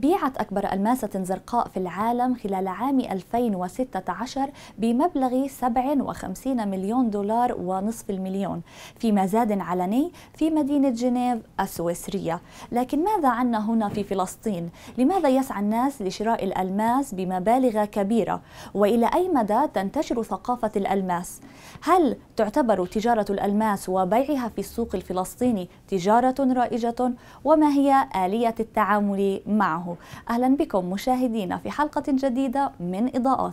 بيعت أكبر ألماسة زرقاء في العالم خلال عام 2016 بمبلغ 57 مليون دولار ونصف المليون في مزاد علني في مدينة جنيف السويسرية لكن ماذا عنا هنا في فلسطين؟ لماذا يسعى الناس لشراء الألماس بمبالغ كبيرة؟ وإلى أي مدى تنتشر ثقافة الألماس؟ هل تعتبر تجارة الألماس وبيعها في السوق الفلسطيني تجارة رائجة؟ وما هي آلية التعامل معه؟ أهلا بكم مشاهدينا في حلقة جديدة من إضاءات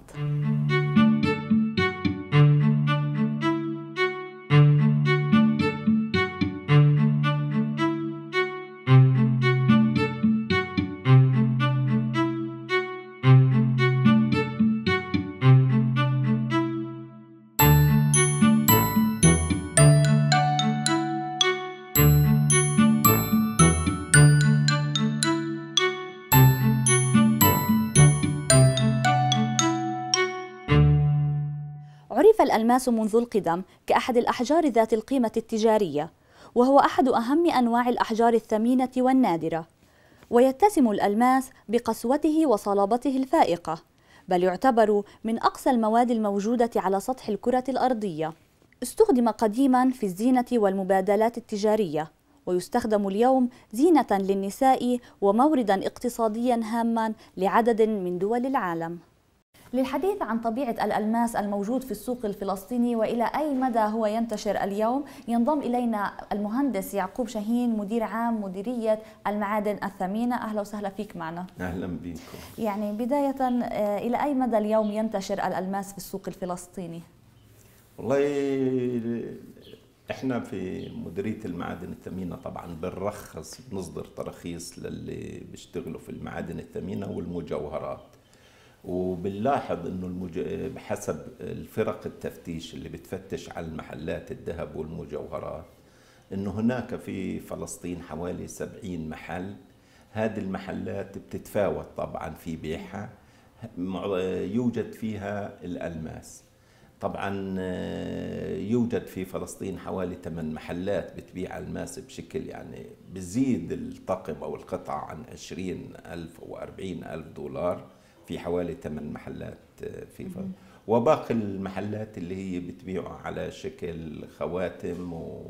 عرف الألماس منذ القدم كأحد الأحجار ذات القيمة التجارية وهو أحد أهم أنواع الأحجار الثمينة والنادرة ويتسم الألماس بقسوته وصلابته الفائقة بل يعتبر من أقصى المواد الموجودة على سطح الكرة الأرضية استخدم قديما في الزينة والمبادلات التجارية ويستخدم اليوم زينة للنساء وموردا اقتصاديا هاما لعدد من دول العالم للحديث عن طبيعة الألماس الموجود في السوق الفلسطيني وإلى أي مدى هو ينتشر اليوم ينضم إلينا المهندس يعقوب شاهين مدير عام مديرية المعادن الثمينة أهلا وسهلا فيك معنا أهلا بكم يعني بداية آه، إلى أي مدى اليوم ينتشر الألماس في السوق الفلسطيني والله احنا في مديريه المعادن الثمينه طبعا بنرخص بنصدر تراخيص للي بيشتغلوا في المعادن الثمينه والمجوهرات وبنلاحظ انه المج... بحسب الفرق التفتيش اللي بتفتش على المحلات الذهب والمجوهرات انه هناك في فلسطين حوالي 70 محل هذه المحلات بتتفاوت طبعا في بيعها يوجد فيها الالماس طبعا يوجد في فلسطين حوالي 8 محلات بتبيع الماس بشكل يعني بزيد الطقم او القطعه عن 20 ألف و 40 ألف دولار في حوالي 8 محلات آه، في فرنسا وباقي المحلات اللي هي بتبيعه على شكل خواتم و...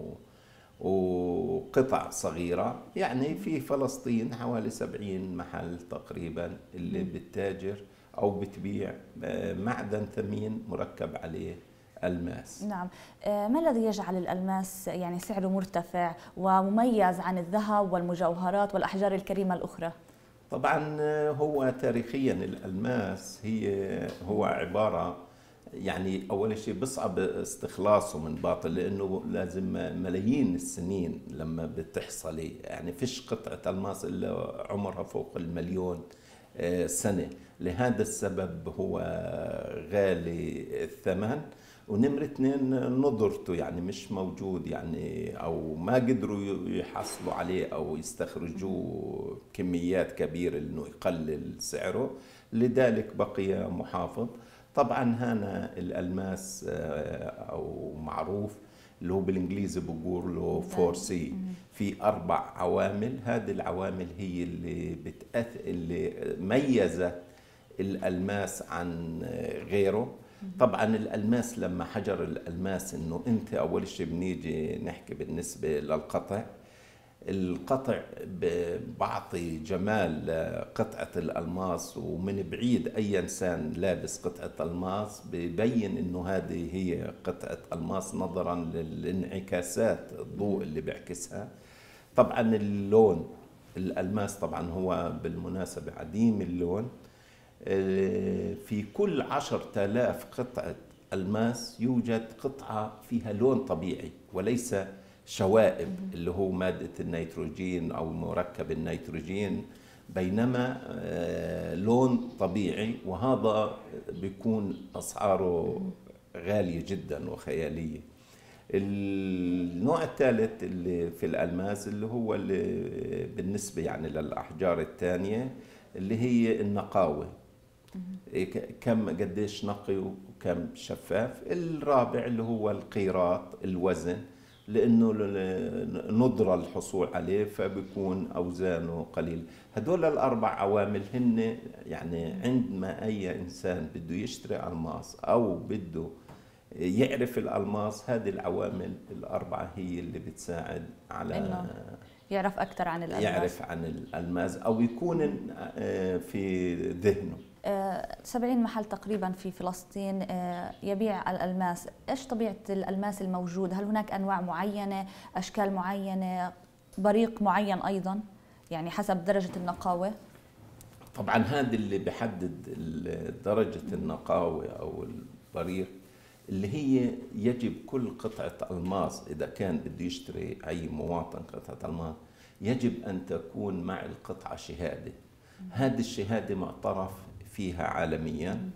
وقطع صغيرة يعني في فلسطين حوالي 70 محل تقريبا اللي بتتاجر أو بتبيع آه، معدن ثمين مركب عليه الماس نعم آه، ما الذي يجعل الألماس يعني سعره مرتفع ومميز عن الذهب والمجوهرات والأحجار الكريمة الأخرى؟ طبعا هو تاريخيا الالماس هي هو عباره يعني اول شيء بصعب استخلاصه من باطل لانه لازم ملايين السنين لما بتحصلي يعني فيش قطعه الماس الا عمرها فوق المليون آه، سنه لهذا السبب هو غالي الثمن ونمرة اثنين نظرته يعني مش موجود يعني أو ما قدروا يحصلوا عليه أو يستخرجوه كميات كبيرة إنه يقلل سعره لذلك بقي محافظ طبعا هنا الألماس آه، أو معروف اللي هو بالانجليزي بقول له فور سي في اربع عوامل هذه العوامل هي اللي بتاثر اللي ميزت الالماس عن غيره طبعا الالماس لما حجر الالماس انه انت اول شيء بنيجي نحكي بالنسبه للقطع القطع بعطي جمال قطعة الألماس ومن بعيد أي إنسان لابس قطعة ألماس ببين إنه هذه هي قطعة ألماس نظرا للانعكاسات الضوء اللي بيعكسها طبعا اللون الألماس طبعا هو بالمناسبة عديم اللون آه، في كل 10000 قطعة ألماس يوجد قطعة فيها لون طبيعي وليس شوائب اللي هو مادة النيتروجين أو مركب النيتروجين بينما آه، لون طبيعي وهذا بيكون أسعاره غالية جدا وخيالية النوع الثالث اللي في الألماس اللي هو اللي بالنسبة يعني للأحجار الثانية اللي هي النقاوة إيه، كم قديش نقي وكم شفاف الرابع اللي هو القيراط الوزن لانه ندره الحصول عليه فبكون اوزانه قليل هدول الاربع عوامل هن يعني عندما اي انسان بده يشتري الماس او بده يعرف الالماس هذه العوامل الاربعه هي اللي بتساعد على يعرف اكثر عن الالماس يعرف عن الالماس او يكون آه، في ذهنه 70 آه، محل تقريبا في فلسطين آه، يبيع الألماس إيش طبيعة الألماس الموجود؟ هل هناك أنواع معينة؟ أشكال معينة؟ بريق معين أيضا؟ يعني حسب درجة النقاوة؟ طبعا هذا اللي بحدد درجة النقاوة أو البريق اللي هي يجب كل قطعة ألماس إذا كان بده يشتري أي مواطن قطعة ألماس يجب أن تكون مع القطعة شهادة هذه الشهادة معترف فيها عالميا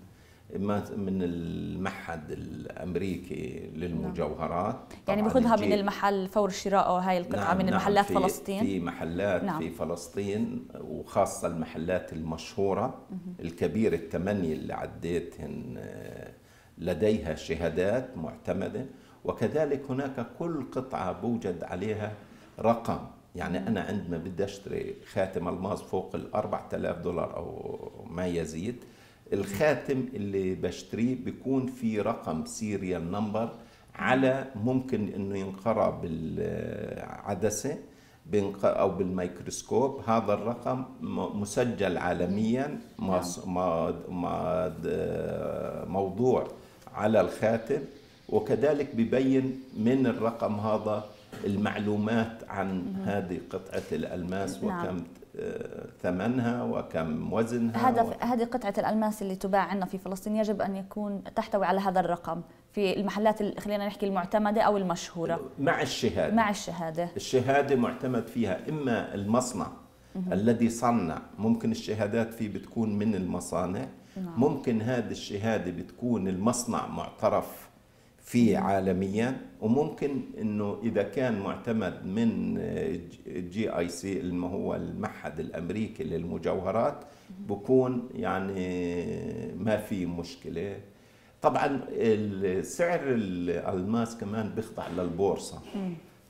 من المعهد الامريكي للمجوهرات يعني بياخذها من المحل فور شراء هاي القطعه نعم من نعم محلات في فلسطين في محلات نعم. في فلسطين وخاصه المحلات المشهوره الكبيره الثمانيه اللي عديتهن آه، لديها شهادات معتمده وكذلك هناك كل قطعه بوجد عليها رقم يعني مم. انا عندما بدي اشتري خاتم الماس فوق ال 4000 دولار او ما يزيد الخاتم اللي بشتريه بيكون في رقم سيريال نمبر على ممكن انه ينقرا بالعدسه او بالميكروسكوب هذا الرقم مسجل عالميا نعم. موضوع على الخاتم وكذلك ببين من الرقم هذا المعلومات عن هذه قطعة الألماس نعم. وكم آه، ثمنها وكم وزنها هذا و... هذه قطعة الألماس اللي تباع عندنا في فلسطين يجب أن يكون تحتوي على هذا الرقم في المحلات خلينا نحكي المعتمدة أو المشهورة مع الشهادة مع الشهادة الشهادة معتمد فيها إما المصنع مم. الذي صنع ممكن الشهادات فيه بتكون من المصانع نعم. ممكن هذه الشهادة بتكون المصنع معترف فيه عالميا وممكن انه اذا كان معتمد من جي اي سي اللي هو المعهد الامريكي للمجوهرات بكون يعني ما في مشكله طبعا سعر الالماس كمان بيخضع للبورصه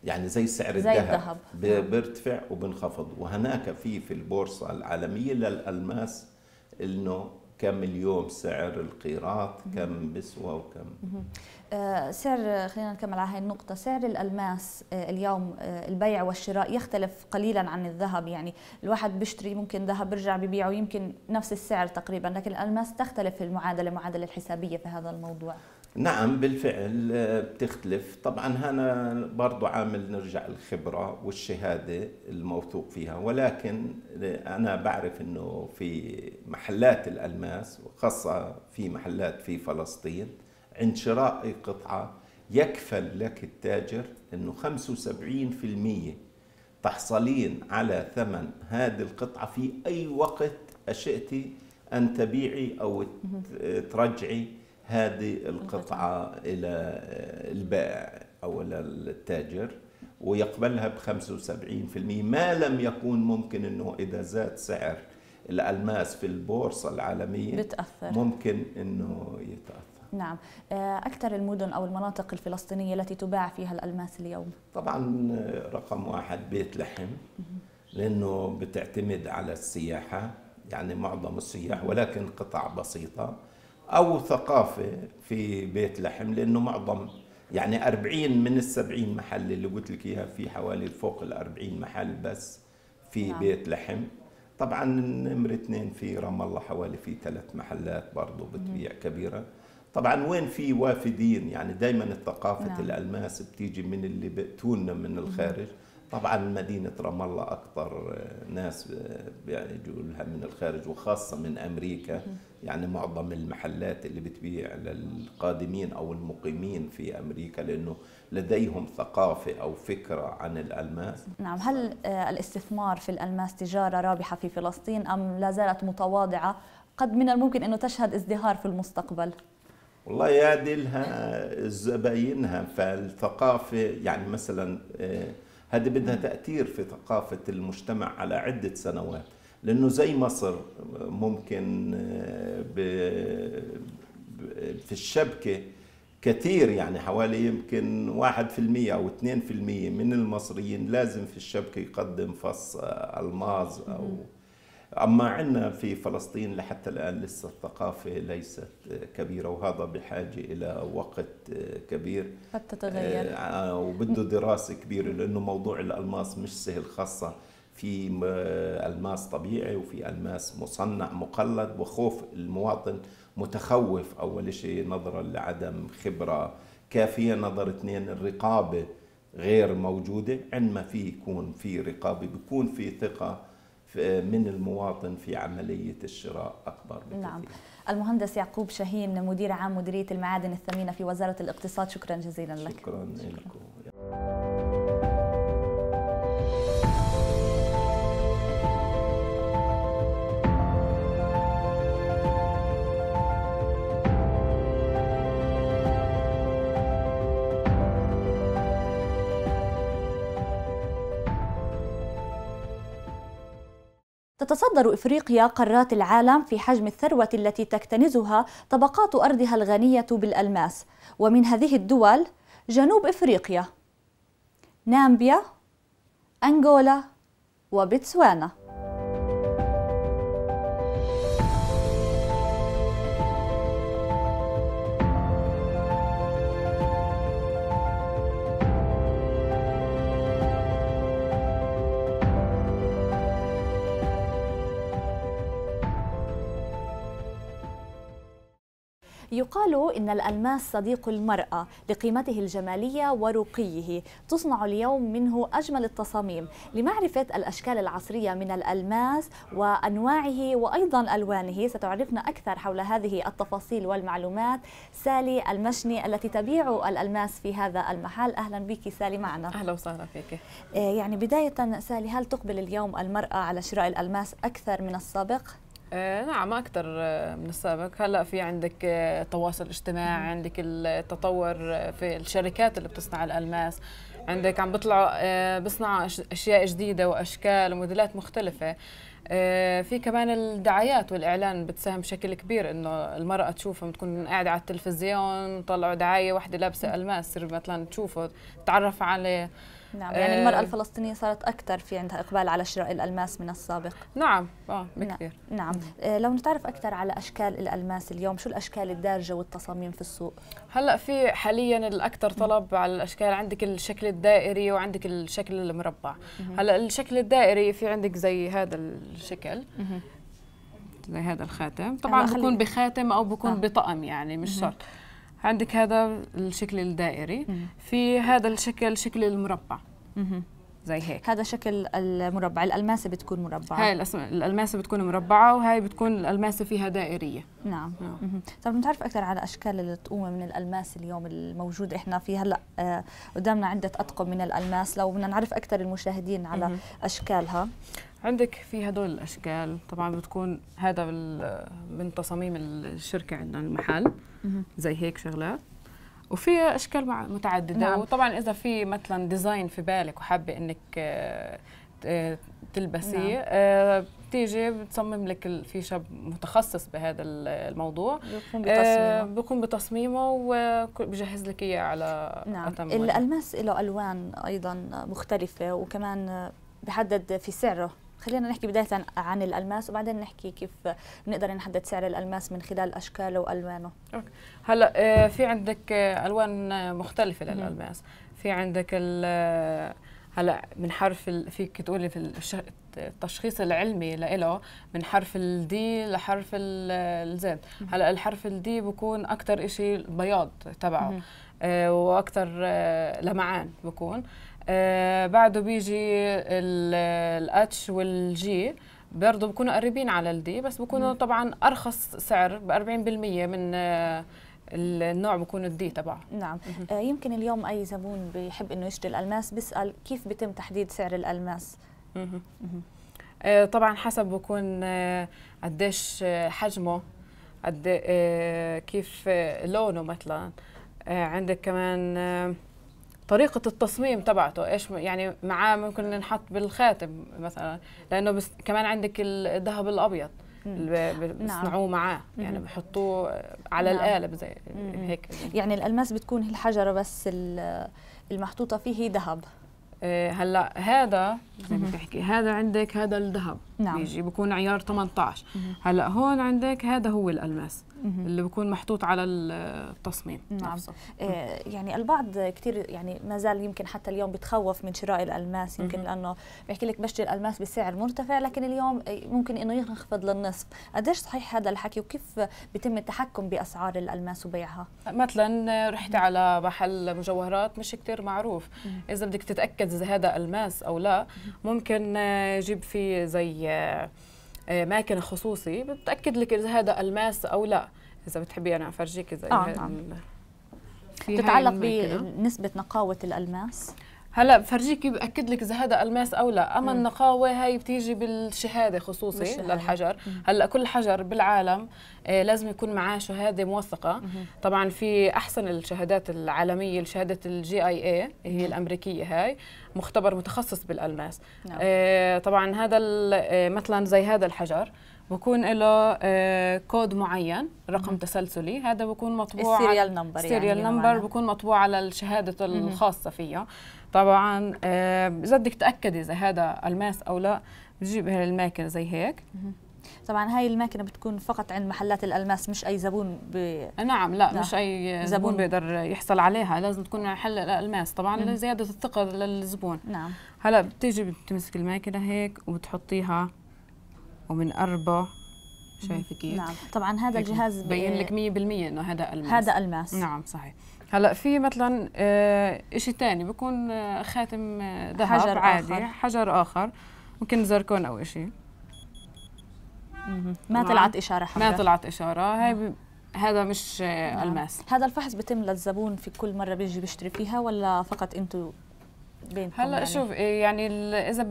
يعني زي سعر زي الذهب بيرتفع وبنخفض وهناك في في البورصه العالميه للالماس انه كم اليوم سعر القيراط كم بسوى وكم آه، سعر خلينا نكمل على هاي النقطة سعر الألماس آه، اليوم آه، البيع والشراء يختلف قليلا عن الذهب يعني الواحد بيشتري ممكن ذهب بيرجع ببيعه يمكن نفس السعر تقريبا لكن الألماس تختلف المعادلة المعادلة الحسابية في هذا الموضوع نعم بالفعل بتختلف طبعا هنا برضو عامل نرجع الخبرة والشهادة الموثوق فيها ولكن أنا بعرف أنه في محلات الألماس وخاصة في محلات في فلسطين عند شراء أي قطعة يكفل لك التاجر أنه 75% تحصلين على ثمن هذه القطعة في أي وقت أشئتي أن تبيعي أو ترجعي هذه القطعة إلى البائع أو إلى التاجر ويقبلها ب 75% ما لم يكون ممكن أنه إذا زاد سعر الألماس في البورصة العالمية بتأثر. ممكن أنه يتأثر نعم آه، أكثر المدن أو المناطق الفلسطينية التي تباع فيها الألماس اليوم طبعا آه، رقم واحد بيت لحم لأنه بتعتمد على السياحة يعني معظم السياح ولكن قطع بسيطة أو ثقافة في بيت لحم لأنه معظم يعني 40 من ال 70 محل اللي قلت لك اياها في حوالي فوق ال 40 محل بس في نعم. بيت لحم طبعا نمرة اثنين في رام الله حوالي في ثلاث محلات برضه بتبيع كبيره طبعا وين في وافدين يعني دائما الثقافه نعم. الالماس بتيجي من اللي بياتونا من الخارج طبعا مدينه رام الله اكثر آه، ناس آه، بيجوا لها من الخارج وخاصه من امريكا يعني معظم المحلات اللي بتبيع للقادمين او المقيمين في امريكا لانه لديهم ثقافه او فكره عن الالماس نعم هل آه، الاستثمار في الالماس تجاره رابحه في فلسطين ام لا زالت متواضعه قد من الممكن انه تشهد ازدهار في المستقبل والله يادلها زباينها فالثقافة يعني مثلا آه، هذه بدها تأثير في ثقافة المجتمع على عدة سنوات لأنه زي مصر ممكن آه، في الشبكة كثير يعني حوالي يمكن 1% أو 2% من المصريين لازم في الشبكة يقدم فص آه، ألماز أو أما عندنا في فلسطين لحتى الآن لسه الثقافة ليست كبيرة وهذا بحاجة إلى وقت كبير حتى تتغير آه، آه، وبده دراسة كبيرة لأنه موضوع الألماس مش سهل خاصة في الماس طبيعي وفي الماس مصنع مقلد وخوف المواطن متخوف اول شيء نظرا لعدم خبره كافيه نظر اثنين الرقابه غير موجوده عندما في يكون في رقابه بيكون في ثقه من المواطن في عملية الشراء أكبر بكثير. نعم المهندس يعقوب شاهين مدير عام مديرية المعادن الثمينة في وزارة الاقتصاد شكرا جزيلا لك شكرا, شكرا. لكم تتصدر إفريقيا قارات العالم في حجم الثروة التي تكتنزها طبقات أرضها الغنية بالألماس ومن هذه الدول جنوب إفريقيا نامبيا أنغولا وبتسوانا يقال إن الألماس صديق المرأة لقيمته الجمالية ورقيه تصنع اليوم منه أجمل التصاميم لمعرفة الأشكال العصرية من الألماس وأنواعه وأيضا ألوانه ستعرفنا أكثر حول هذه التفاصيل والمعلومات سالي المشني التي تبيع الألماس في هذا المحل أهلا بك سالي معنا أهلا وسهلا فيك آه، يعني بداية سالي هل تقبل اليوم المرأة على شراء الألماس أكثر من السابق؟ آه، نعم اكثر آه، من السابق هلا في عندك آه، تواصل اجتماعي عندك التطور في الشركات اللي بتصنع الالماس عندك عم بيطلعوا بيصنعوا اشياء جديده واشكال وموديلات مختلفه في كمان الدعايات والاعلان بتساهم بشكل كبير انه المراه تشوفها بتكون قاعده على التلفزيون طلعوا دعايه وحده لابسه الماس مثلا تشوفه تتعرف عليه نعم يعني المرأة آه، الفلسطينية صارت أكثر في عندها إقبال على شراء الألماس من السابق نعم آه نعم، بكثير نعم آه، لو نتعرف أكثر على أشكال الألماس اليوم شو الأشكال الدارجة والتصاميم في السوق؟ هلأ في حاليا الأكثر طلب على الأشكال عندك الشكل الدائري وعندك الشكل المربع هلأ الشكل الدائري في عندك زي هذا الشكل زي هذا الخاتم طبعا بكون بخاتم أو بكون آه. بطقم يعني مش شرط عندك هذا الشكل الدائري في هذا الشكل شكل المربع زي هيك هذا شكل المربع الالماسه بتكون مربعه هاي الالماسه بتكون مربعه وهي بتكون الالماسه فيها دائريه نعم آه. طب بتعرف اكثر على اشكال الطقومه من الالماس اليوم الموجود احنا في هلا آه، قدامنا عده اطقم من الالماس لو بدنا نعرف اكثر المشاهدين على اشكالها عندك في هدول الاشكال طبعا بتكون هذا من تصاميم الشركه عندنا المحل زي هيك شغلات وفي اشكال متعدده نعم. وطبعا اذا في مثلا ديزاين في بالك وحابه انك آه، آه، تلبسيه نعم. آه، بتيجي بتصمم لك في شاب متخصص بهذا الموضوع بيقوم بتصميمه بيقوم بتصميمه وبجهز لك اياه على نعم أتم الالماس له الوان ايضا مختلفه وكمان بحدد في سعره خلينا نحكي بداية عن الألماس وبعدين نحكي كيف بنقدر نحدد سعر الألماس من خلال أشكاله وألوانه هلا آه، في عندك آه، ألوان مختلفة للألماس في عندك آه، هلا من حرف فيك تقولي في التشخيص العلمي لإله من حرف الدي لحرف الزد هلا الحرف الدي بكون اكثر شيء بياض تبعه واكثر لمعان بكون آه، بعده بيجي الاتش والجي برضه بكونوا قريبين على الدي بس بكونوا طبعا ارخص سعر ب 40% من آه، النوع بكون الدي تبعه نعم آه يمكن اليوم اي زبون بيحب انه يشتري الالماس بيسال كيف بيتم تحديد سعر الالماس مه. مه. آه طبعا حسب بكون آه قديش آه، حجمه قد كيف لونه مثلا عندك كمان طريقة التصميم تبعته ايش يعني معاه ممكن نحط بالخاتم مثلا لانه بس كمان عندك الذهب الابيض بيصنعوه نعم. معاه يعني بحطوه على نعم. القالب زي هيك يعني الالماس بتكون الحجره بس المحطوطه فيه ذهب آه، هلا هذا زي ما بتحكي هذا عندك هذا الذهب نعم. بيجي بكون عيار 18 هلا هون عندك هذا هو الالماس اللي بيكون محطوط على التصميم نعم نفسه. آه يعني البعض كثير يعني ما زال يمكن حتى اليوم بتخوف من شراء الالماس يمكن لانه بيحكي لك بشتري الالماس بسعر مرتفع لكن اليوم ممكن انه ينخفض للنصف قديش صحيح هذا الحكي وكيف بيتم التحكم باسعار الالماس وبيعها مثلا رحت على محل مجوهرات مش كثير معروف اذا بدك تتاكد اذا هذا الماس او لا ممكن آه، جيب فيه زي آه، آه، ماكن خصوصي بتاكد لك اذا هذا الماس او لا اذا بتحبي انا افرجيك اذا آه نعم. بتتعلق بنسبه نقاوه الالماس هلا بفرجيك باكد لك اذا هذا الماس او لا اما م. النقاوه هاي بتيجي بالشهاده خصوصي بالشهادة. للحجر م. هلا كل حجر بالعالم آه لازم يكون معاه شهاده موثقه م. طبعا في احسن الشهادات العالميه شهاده الجي اي اي هي الامريكيه هاي مختبر متخصص بالالماس نعم. آه طبعا هذا آه، مثلا زي هذا الحجر بكون له آه، كود معين رقم مم. تسلسلي هذا بكون مطبوع السيريال نمبر يعني السيريال يعني نمبر بكون مطبوع على الشهاده الخاصه فيه طبعا اذا آه، بدك تاكدي اذا هذا الماس او لا بتجيب الماكينه زي هيك طبعا هاي الماكينه بتكون فقط عند محلات الالماس مش اي زبون ب... آه، نعم لا, لا مش اي زبون بيقدر يحصل عليها لازم تكون محل الالماس طبعا مم. لزياده الثقه للزبون نعم هلا بتيجي بتمسك الماكينه هيك وبتحطيها ومن شايفه كيف نعم طبعا هذا الجهاز بين لك 100% انه هذا الماس هذا الماس نعم صحيح هلا في مثلا آه، شيء ثاني بكون آه، خاتم آه، ذهب حجر عادي آخر. حجر اخر ممكن زركون او شيء ما نعم. طلعت اشاره حمراء ما طلعت اشاره هاي ب... هذا مش نعم. الماس هذا الفحص بيتم للزبون في كل مره بيجي بيشتري فيها ولا فقط انتم بينكم هلا يعني؟ شوف إيه، يعني اذا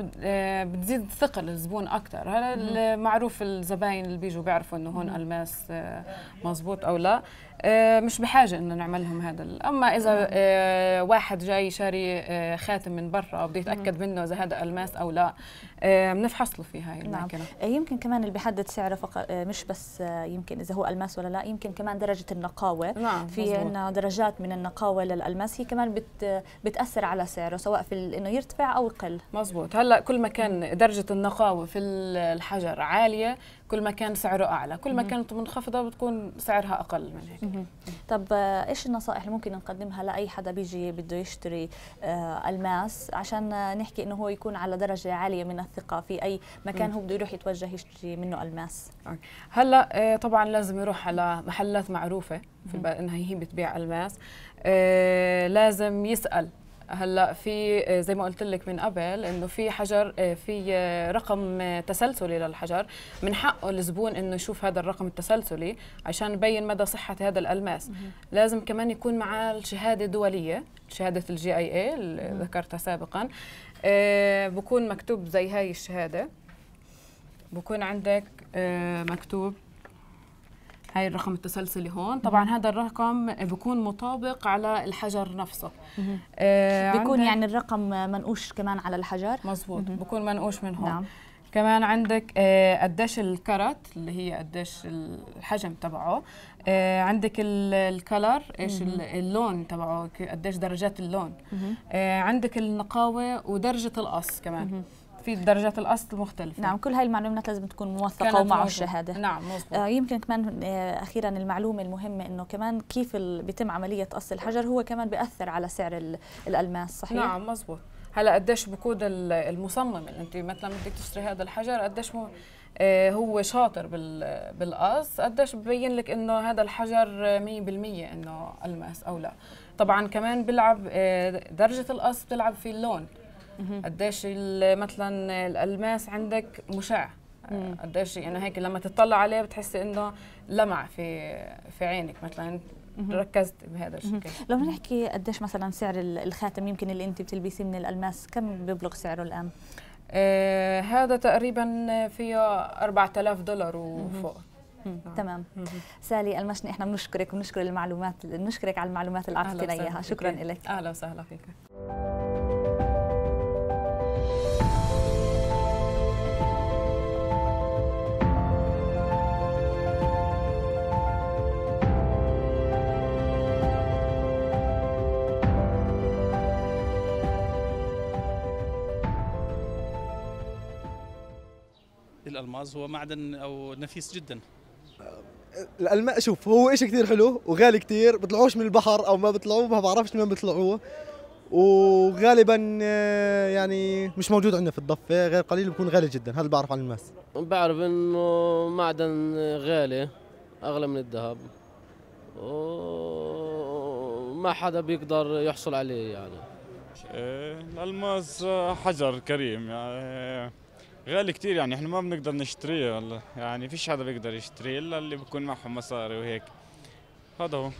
بتزيد ثقل الزبون اكثر هلا معروف الزباين اللي بيجوا بيعرفوا انه هون الماس مزبوط او لا آه، مش بحاجه انه نعملهم هذا اما اذا آه، واحد جاي شاري آه، خاتم من برا وبده يتاكد منه اذا هذا الماس او لا بنفحص له في هاي نعم. الماكينه نعم. يمكن كمان اللي بيحدد سعره فقط مش بس يمكن اذا هو الماس ولا لا يمكن كمان درجه النقاوه نعم في عندنا درجات من النقاوه للالماس هي كمان بت بتاثر على سعره سواء في انه يرتفع او يقل مزبوط هلا كل ما كان درجه النقاوه في الحجر عاليه كل ما كان سعره اعلى كل ما كانت منخفضه بتكون سعرها اقل من هيك طب ايش النصائح اللي ممكن نقدمها لاي حدا بيجي بده يشتري آه، الماس عشان نحكي انه هو يكون على درجه عاليه من الثقه في اي مكان هو بده يروح يتوجه يشتري منه الماس هلا آه، طبعا لازم يروح على محلات معروفه في انها هي بتبيع الماس آه، لازم يسال هلا في آه، زي ما قلت لك من قبل انه في حجر آه، في آه، رقم تسلسلي للحجر من حقه الزبون انه يشوف هذا الرقم التسلسلي عشان يبين مدى صحه هذا الالماس لازم كمان يكون معاه الشهاده الدوليه شهاده الجي اي اي اللي ذكرتها سابقا بكون مكتوب زي هاي الشهاده بكون عندك مكتوب هاي الرقم التسلسلي هون طبعا هذا الرقم بيكون مطابق على الحجر نفسه آه بيكون يعني الرقم منقوش كمان على الحجر مزبوط بيكون منقوش من هون نعم. كمان عندك آه قديش الكرت اللي هي قديش الحجم تبعه آه عندك الكلر ايش اللون تبعه قديش درجات اللون آه عندك النقاوه ودرجه القص كمان في درجات الاصل مختلفه نعم كل هاي المعلومات لازم تكون موثقه ومع الشهاده نعم مزبوط. آه يمكن كمان آه اخيرا المعلومه المهمه انه كمان كيف بيتم عمليه قص الحجر هو كمان بياثر على سعر الالماس صحيح نعم مزبوط هلا قديش بقود المصمم اللي يعني انت مثلا بدك تشتري هذا الحجر قديش آه، هو شاطر بالقص قديش ببين لك انه هذا الحجر 100% انه الماس او لا طبعا كمان بيلعب آه، درجه القص بتلعب في اللون قديش مثلا الالماس عندك مشع قديش يعني هيك لما تطلع عليه بتحسي انه لمع في في عينك مثلا ركزت بهذا الشكل لو نحكي قديش مثلا سعر الخاتم يمكن اللي انت بتلبسيه من الالماس كم بيبلغ سعره الان آه هذا تقريبا فيه 4000 دولار وفوق نعم. تمام سالي المشني احنا بنشكرك وبنشكر المعلومات بنشكرك على المعلومات اللي اعطيتينا اياها شكرا لك اهلا وسهلا فيك الالماس هو معدن او نفيس جدا الالماس شوف هو شيء كثير حلو وغالي كثير بيطلعوش من البحر او ما بيطلعوه ما بعرفش من بيطلعوه وغالبا آه، يعني مش موجود عندنا في الضفه غير قليل بكون غالي جدا هذا اللي بعرف عن الماس بعرف انه معدن غالي اغلى من الذهب وما حدا بيقدر يحصل عليه يعني إيه، الالماس حجر كريم يعني غالي كتير يعني احنا ما بنقدر نشتريه والله يعني فيش حدا بيقدر يشتريه الا اللي بيكون معهم مصاري وهيك هذا هو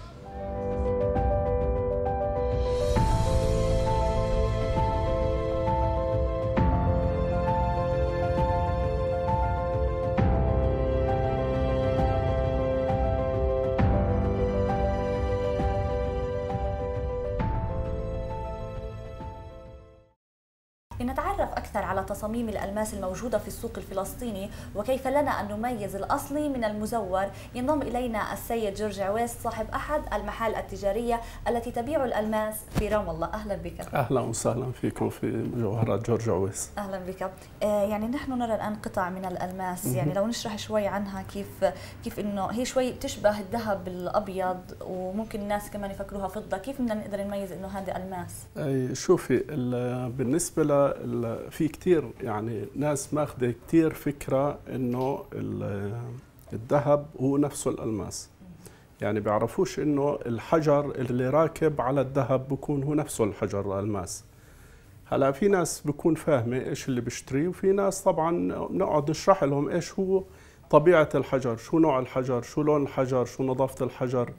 لنتعرف أكثر على تصاميم الألماس الموجودة في السوق الفلسطيني وكيف لنا أن نميز الأصلي من المزور ينضم إلينا السيد جورج عويس صاحب أحد المحال التجارية التي تبيع الألماس في رام الله أهلا بك أهلا وسهلا فيكم في مجوهرات جورج عويس أهلا بك آه، يعني نحن نرى الآن قطع من الألماس يعني لو نشرح شوي عنها كيف كيف إنه هي شوي بتشبه الذهب الأبيض وممكن الناس كمان يفكروها فضة كيف بدنا نقدر نميز إنه هذا ألماس أي شوفي بالنسبة في كثير يعني ناس ماخذه كثير فكره انه الذهب هو نفسه الالماس يعني بيعرفوش انه الحجر اللي راكب على الذهب بكون هو نفسه الحجر الالماس هلا في ناس بكون فاهمه ايش اللي بيشتري وفي ناس طبعا بنقعد نشرح لهم ايش هو طبيعه الحجر شو نوع الحجر شو لون الحجر شو نظافه الحجر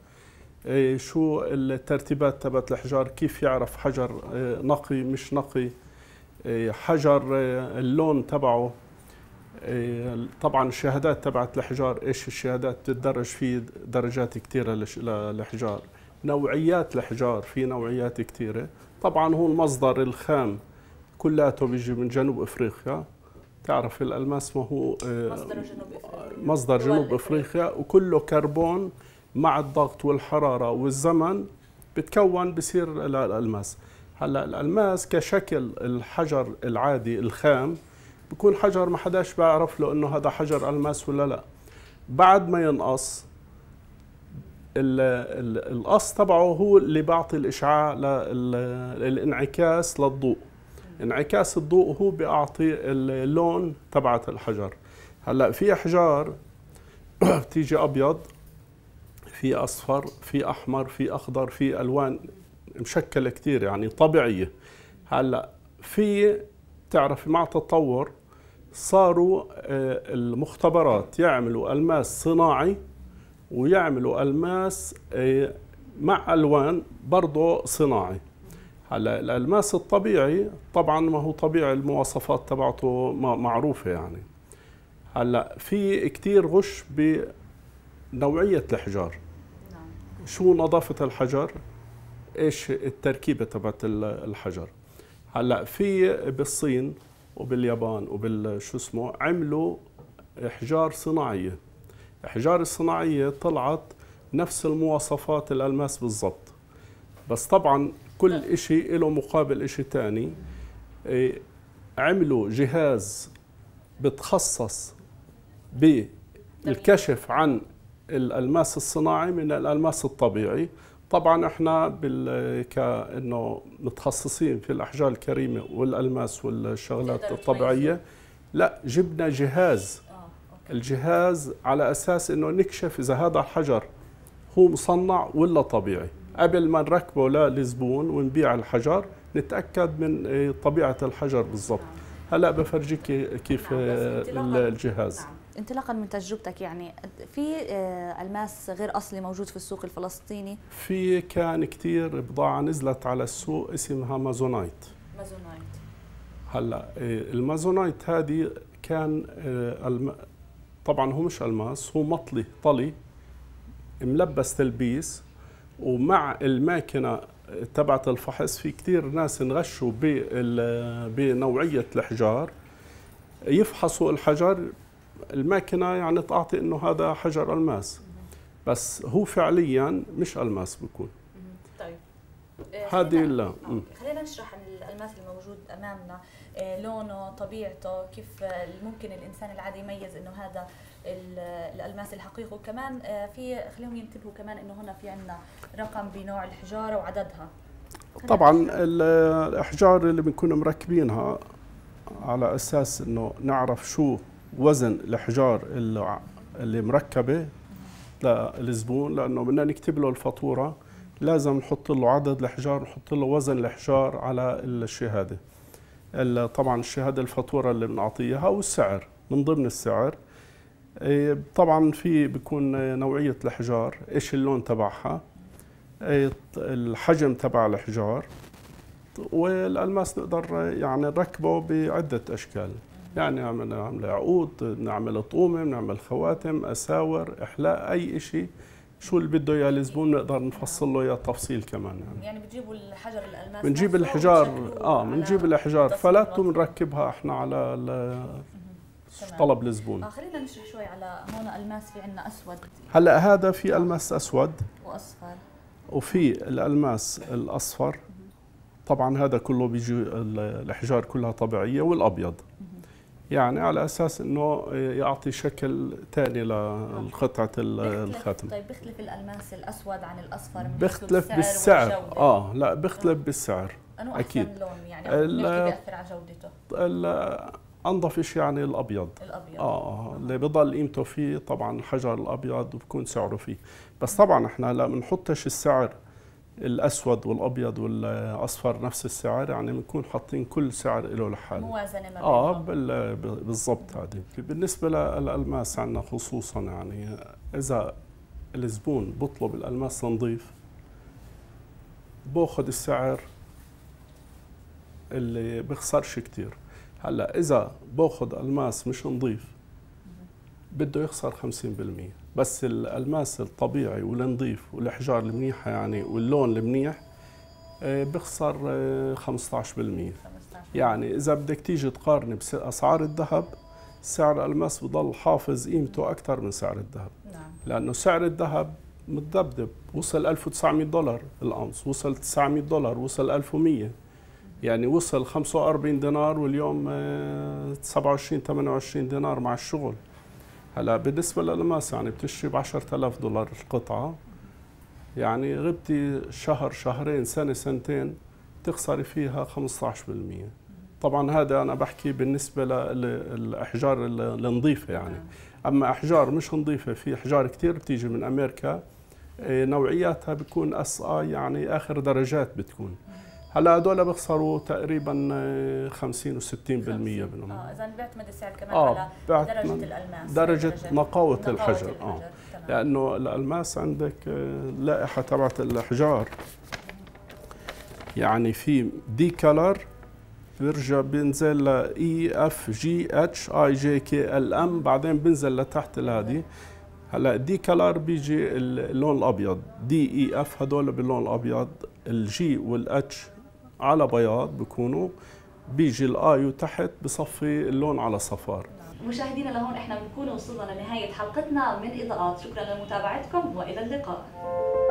إيه، شو الترتيبات تبعت الحجار كيف يعرف حجر إيه، نقي مش نقي حجر آه، اللون تبعه آه، طبعا الشهادات تبعت الحجار ايش الشهادات تدرج في درجات كثيره للحجار نوعيات الحجار في نوعيات كثيره طبعا هو المصدر الخام كلياته بيجي من جنوب افريقيا تعرف الالماس ما هو آه، مصدر جنوب افريقيا مصدر جنوب افريقيا وكله كربون مع الضغط والحراره والزمن بتكون بصير الالماس هلا الالماس كشكل الحجر العادي الخام بكون حجر ما حداش بيعرف له انه هذا حجر الماس ولا لا بعد ما ينقص القص تبعه هو اللي بيعطي الاشعاع للانعكاس للضوء انعكاس الضوء هو بيعطي اللون تبعت الحجر هلا في احجار بتيجي ابيض في اصفر في احمر في اخضر في الوان مشكله كثير يعني طبيعيه هلا في تعرف مع التطور صاروا آه، المختبرات يعملوا الماس صناعي ويعملوا الماس آه، مع الوان برضه صناعي هلا الالماس الطبيعي طبعا ما هو طبيعي المواصفات تبعته معروفه يعني هلا في كثير غش بنوعيه الحجار نعم. شو نظافه الحجر ايش التركيبه تبعت الحجر هلا في بالصين وباليابان وبال شو اسمه عملوا احجار صناعيه الاحجار الصناعيه طلعت نفس المواصفات الالماس بالضبط بس طبعا كل شيء له مقابل شيء ثاني إيه، عملوا جهاز بتخصص بالكشف عن الالماس الصناعي من الالماس الطبيعي طبعا احنا بال... كانه متخصصين في الاحجار الكريمه والالماس والشغلات الطبيعيه لا جبنا جهاز آه، الجهاز على اساس انه نكشف اذا هذا الحجر هو مصنع ولا طبيعي قبل ما نركبه للزبون ونبيع الحجر نتاكد من آه، طبيعه الحجر بالضبط آه. هلا بفرجيك كيف نعم، الجهاز نعم. انطلاقا من تجربتك يعني في آه، الماس غير اصلي موجود في السوق الفلسطيني في كان كثير بضاعه نزلت على السوق اسمها مازونايت مازونايت هلا آه، المازونايت هذه كان آه، الم... طبعا هو مش الماس هو مطلي طلي ملبس تلبيس ومع الماكينه تبعت الفحص في كثير ناس انغشوا بنوعيه الحجار يفحصوا الحجر الماكينه يعني تعطي انه هذا حجر الماس بس هو فعليا مش الماس بيكون طيب آه، هذه لا آه، خلينا نشرح الالماس الموجود امامنا آه، لونه طبيعته كيف ممكن الانسان العادي يميز انه هذا الالماس الحقيقي وكمان في خليهم ينتبهوا كمان انه هنا في عندنا رقم بنوع الحجاره وعددها طبعا الاحجار اللي بنكون مركبينها على اساس انه نعرف شو وزن الحجار اللي, مركبه للزبون لانه بدنا نكتب له الفاتوره لازم نحط له عدد الحجار نحط له وزن الحجار على الشهاده طبعا الشهاده الفاتوره اللي بنعطيها والسعر من ضمن السعر إيه، طبعا في بيكون نوعيه الحجار ايش اللون تبعها إيه، الحجم تبع الحجار والالماس نقدر يعني نركبه بعده اشكال يعني نعمل عقود نعمل طومة نعمل خواتم أساور إحلاء أي شيء شو اللي بده اياه الزبون بنقدر نفصل له اياه تفصيل كمان يعني يعني بتجيبوا الحجر الالماس بنجيب الحجار اه بنجيب الاحجار فلات وبنركبها احنا على طلب الزبون آه خلينا نشرح شوي على هون الماس في عندنا اسود هلا هذا في الماس اسود واصفر وفي الالماس الاصفر طبعا هذا كله بيجي الاحجار كلها طبيعيه والابيض يعني على اساس انه يعطي شكل ثاني لقطعه الخاتم طيب بيختلف الالماس الاسود عن الاصفر بيختلف بالسعر اه لا بيختلف آه. بالسعر انه اكيد اللون لون يعني بياثر على جودته انظف شيء يعني الابيض الابيض آه،, اه اللي بضل قيمته فيه طبعا الحجر الابيض وبكون سعره فيه بس طبعا احنا لا بنحطش السعر الاسود والابيض والاصفر نفس السعر يعني بنكون حاطين كل سعر له لحاله موازنه ما اه بالضبط هذه بالنسبه للالماس عندنا خصوصا يعني اذا الزبون بطلب الالماس نظيف باخذ السعر اللي بخسرش كثير هلا اذا باخذ الماس مش نظيف بده يخسر 50% بس الالماس الطبيعي والنظيف والاحجار المنيحه يعني واللون المنيح آه، بخسر 15% آه، يعني اذا بدك تيجي تقارني باسعار الذهب سعر الالماس بضل حافظ قيمته اكثر من سعر الذهب نعم. لانه سعر الذهب متذبذب وصل 1900 دولار الأونص وصل 900 دولار وصل 1100 يعني وصل 45 دينار واليوم 27 آه، 28 دينار مع الشغل هلا بالنسبه للماس يعني بتشتري ب 10000 دولار القطعه يعني غبتي شهر شهرين سنه سنتين تخسري فيها 15% طبعا هذا انا بحكي بالنسبه للاحجار النظيفه يعني نعم. اما احجار مش نظيفه في احجار كثير بتيجي من امريكا إيه، نوعياتها بتكون اس اي يعني اخر درجات بتكون هلا هدول بيخسروا تقريبا 50 آه، و 60% آه، منهم اه اذا بيعتمد السعر كمان آه على درجه الالماس درجه, درجة نقاوه الحجر, الحجر اه تمام. لانه الالماس عندك اللائحه آه، تبعت الاحجار يعني في دي كلر بيرجع بينزل ل اي اف جي اتش اي جي كي ال ام بعدين بينزل لتحت الهادي هلا دي كلر بيجي اللون الابيض دي اي اف هدول باللون الابيض الجي والاتش على بياض بكونوا بيجي الايو تحت بصفي اللون على صفار مشاهدينا لهون احنا بنكون وصلنا لنهايه حلقتنا من اضاءات شكرا لمتابعتكم والى اللقاء